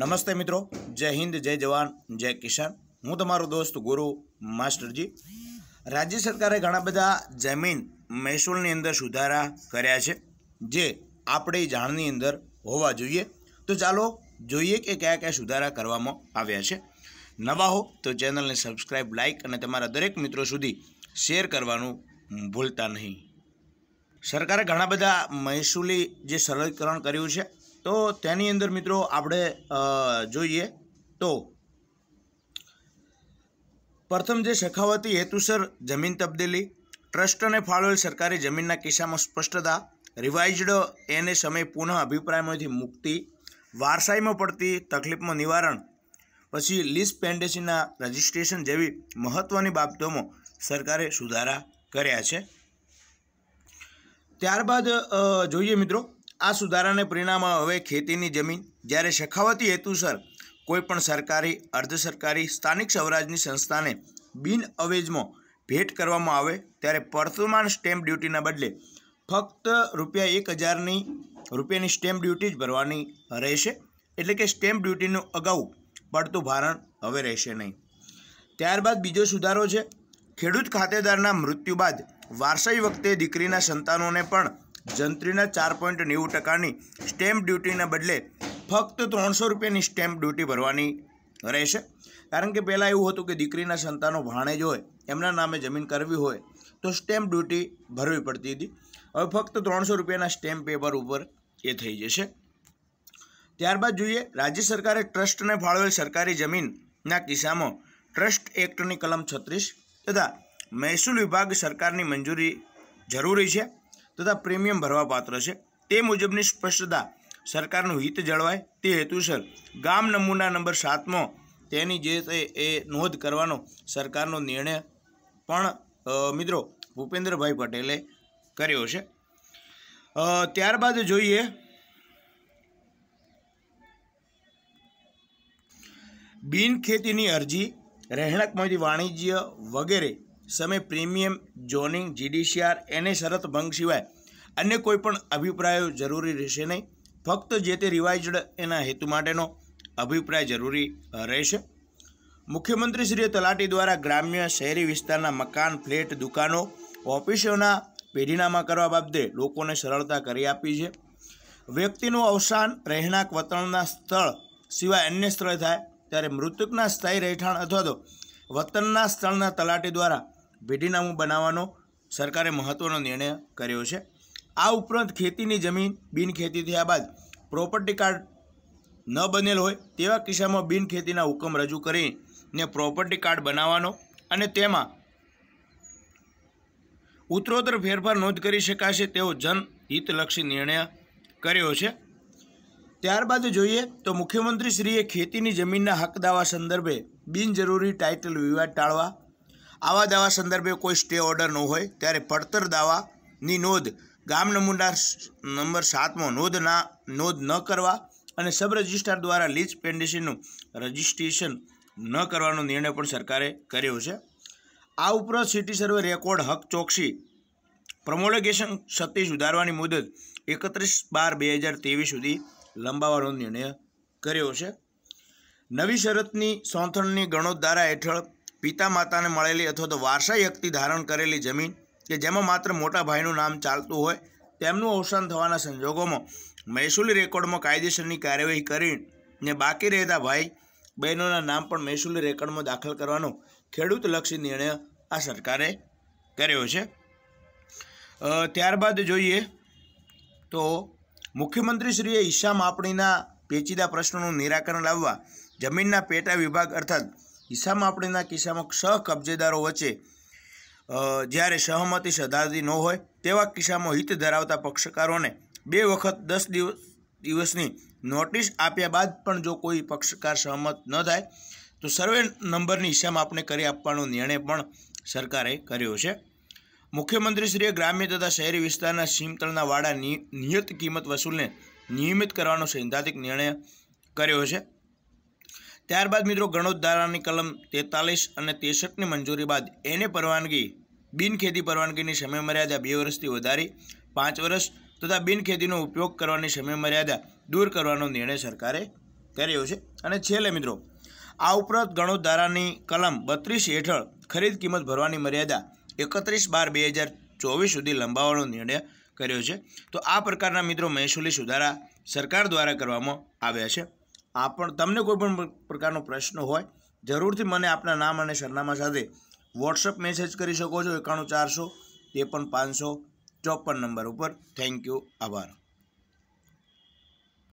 નમસ્તે મિત્રો જય હિન્દ જય જવાન જય કિસાન હું તમારો દોસ્ત ગુરુ માસ્ટરજી રાજ્ય સરકારે ઘણા બધા જમીન મહેસૂલની અંદર સુધારા કર્યા છે જે આપણે જાણની અંદર હોવા જોઈએ તો ચાલો જોઈએ કે કયા કયા સુધારા કરવામાં આવ્યા છે નવા હો તો ચેનલને સબસ્ક્રાઈબ લાઇક અને તમારા દરેક મિત્રો સુધી શેર કરવાનું ભૂલતા નહીં સરકારે ઘણા બધા મહેસૂલી જે સરળીકરણ કર્યું છે તો તેની અંદર મિત્રો આપણે જોઈએ તો પ્રથમ જે શેખાવતી હેતુસર જમીન તબદીલી ટ્રસ્ટને ફાળવેલ સરકારી જમીનના કિસ્સામાં સ્પષ્ટતા રિવાઇઝડ એને સમય પુનઃ અભિપ્રાયમાંથી મુક્તિ વારસાઈમાં પડતી તકલીફમાં નિવારણ પછી લીસ પેન્ડેસીના રજિસ્ટ્રેશન જેવી મહત્ત્વની બાબતોમાં સરકારે સુધારા કર્યા છે ત્યારબાદ જોઈએ મિત્રો આ સુધારાને પરિણામે હવે ખેતીની જમીન જ્યારે શેખાવતી હેતુસર કોઈપણ સરકારી અર્ધ સરકારી સ્થાનિક સ્વરાજની સંસ્થાને બિન અવેજમાં ભેટ કરવામાં આવે ત્યારે વર્તમાન સ્ટેમ્પ ડ્યુટીના બદલે ફક્ત રૂપિયા એક હજારની રૂપિયાની સ્ટેમ્પ ડ્યુટી જ ભરવાની રહેશે એટલે કે સ્ટેમ્પ ડ્યુટીનું અગાઉ પડતું ભારણ હવે રહેશે નહીં ત્યારબાદ બીજો સુધારો છે ખેડૂત ખાતેદારના મૃત્યુ બાદ વારસાઈ વખતે દીકરીના સંતાનોને પણ જંત્રીના ચાર પોઈન્ટ નેવું ટકાની સ્ટેમ્પ ડ્યુટીના બદલે ફક્ત ત્રણસો રૂપિયાની સ્ટેમ્પ ડ્યુટી ભરવાની રહેશે કારણ કે પહેલાં એવું હતું કે દીકરીના સંતાનો ભાણેજ હોય એમના નામે જમીન કરવી હોય તો સ્ટેમ્પ ડ્યુટી ભરવી પડતી હતી હવે ફક્ત ત્રણસો રૂપિયાના સ્ટેમ્પ પેપર ઉપર એ થઈ જશે ત્યારબાદ જોઈએ રાજ્ય સરકારે ટ્રસ્ટને ફાળવેલ સરકારી જમીનના કિસ્સામાં ટ્રસ્ટ એક્ટની કલમ છત્રીસ તથા મહેસૂલ વિભાગ સરકારની મંજૂરી જરૂરી છે તથા પ્રીમિયમ ભરવાપાત્ર છે તે મુજબની સ્પષ્ટતા સરકારનું હિત જળવાય તે હેતુસર ગામ નમૂના નંબર સાતમો તેની જે છે એ નોંધ કરવાનો સરકારનો નિર્ણય પણ મિત્રો ભૂપેન્દ્રભાઈ પટેલે કર્યો છે ત્યારબાદ જોઈએ બિનખેતીની અરજી રહેણાંકમાંથી વાણિજ્ય વગેરે સમય પ્રીમિયમ જોનિંગ જીડીસીઆર એને શરત ભંગ સિવાય અન્ય કોઈપણ અભિપ્રાયો જરૂરી રહેશે નહીં ફક્ત જે તે રિવાઇઝડ એના હેતુ માટેનો અભિપ્રાય જરૂરી રહેશે મુખ્યમંત્રીશ્રીએ તલાટી દ્વારા ગ્રામ્ય શહેરી વિસ્તારના મકાન ફ્લેટ દુકાનો ઓફિસોના પેઢીનામા કરવા બાબતે લોકોને સરળતા કરી આપી છે વ્યક્તિનું અવસાન રહેણાંક વતણના સ્થળ સિવાય અન્ય સ્થળે થાય ત્યારે મૃતકના સ્થાયી રહેઠાણ અથવા તો વતનના સ્થળના તલાટી દ્વારા ભેટીનામું બનાવવાનો સરકારે મહત્ત્વનો નિર્ણય કર્યો છે આ ઉપરાંત ખેતીની જમીન બિનખેતી થયા બાદ પ્રોપર્ટી કાર્ડ ન બનેલ હોય તેવા કિસ્સામાં બિનખેતીના હુકમ રજૂ કરીને પ્રોપર્ટી કાર્ડ બનાવવાનો અને તેમાં ઉત્તરોત્તર ફેરફાર નોંધ કરી શકાશે તેવો જનહિતલક્ષી નિર્ણય કર્યો છે ત્યારબાદ જોઈએ તો મુખ્યમંત્રીશ્રીએ ખેતીની જમીનના હક દાવા સંદર્ભે બિનજરૂરી ટાઇટલ વિવાદ ટાળવા આવા દાવા સંદર્ભે કોઈ સ્ટે ઓર્ડર ન હોય ત્યારે પડતર દાવાની નોંધ ગામ નમૂના નંબર સાતમાં નોંધ ના નોંધ ન કરવા અને સબ રજિસ્ટ્રાર દ્વારા લીજ પેન્ડિશનનું રજિસ્ટ્રેશન ન કરવાનો નિર્ણય પણ સરકારે કર્યો છે આ ઉપરાંત સિટી સર્વે રેકોર્ડ હક ચોકસી પ્રમોલગેશન શક્તિ સુધારવાની મુદત એકત્રીસ બાર બે હજાર ત્રેવીસ સુધી લંબાવવાનો નિર્ણય કર્યો છે નવી શરતની સોંથણની ગણોત દ્વારા હેઠળ પિતા માતાને મળેલી અથવા તો વારસાઈ હકતી ધારણ કરેલી જમીન કે જેમાં માત્ર મોટા ભાઈનું નામ ચાલતું હોય તેમનું અવસાન થવાના સંજોગોમાં મહેસૂલી રેકોર્ડમાં કાયદેસરની કાર્યવાહી કરીને બાકી રહેતા ભાઈ બહેનોના નામ પણ મહેસૂલી રેકોર્ડમાં દાખલ કરવાનો ખેડૂતલક્ષી નિર્ણય આ સરકારે કર્યો છે ત્યારબાદ જોઈએ તો મુખ્યમંત્રીશ્રીએ ઈશા માપણીના પેચીદા પ્રશ્નોનું નિરાકરણ લાવવા જમીનના પેટા વિભાગ અર્થાત કિસ્સામાં આપણેના કિસ્સામાં સહ કબજેદારો વચ્ચે જ્યારે સહમતી સધારતી ન હોય તેવા કિસ્સામાં હિત ધરાવતા પક્ષકારોને બે વખત દસ દિવસ દિવસની નોટિસ આપ્યા બાદ પણ જો કોઈ પક્ષકાર સહમત ન થાય તો સર્વે નંબરની હિસ્સામાં આપણે કરી આપવાનો નિર્ણય પણ સરકારે કર્યો છે મુખ્યમંત્રીશ્રીએ ગ્રામ્ય તથા શહેરી વિસ્તારના સીમતળના વાડા નિયત કિંમત વસૂલને નિયમિત કરવાનો સૈદ્ધાંતિક નિર્ણય કર્યો છે ત્યારબાદ મિત્રો ગણોત ધારાની કલમ તેતાલીસ અને તેસઠની મંજૂરી બાદ એને પરવાનગી બિનખેતી પરવાનગીની સમયમર્યાદા બે વર્ષથી વધારી પાંચ વર્ષ તથા બિનખેતીનો ઉપયોગ કરવાની સમયમર્યાદા દૂર કરવાનો નિર્ણય સરકારે કર્યો છે અને છેલ્લે મિત્રો આ ઉપરાંત ગણોત ધારાની કલમ બત્રીસ હેઠળ ખરીદ કિંમત ભરવાની મર્યાદા એકત્રીસ બાર બે હજાર ચોવીસ સુધી લંબાવવાનો નિર્ણય કર્યો છે તો આ પ્રકારના મિત્રો મહેસૂલી સુધારા સરકાર દ્વારા કરવામાં આવ્યા છે આ પણ તમને કોઈપણ પ્રકારનો પ્રશ્ન હોય જરૂરથી મને આપના નામ અને સરનામા સાથે વોટ્સઅપ મેસેજ કરી શકો છો એકાણું ચારસો ત્રેપન પાંચસો ચોપન નંબર ઉપર થેન્ક યુ આભાર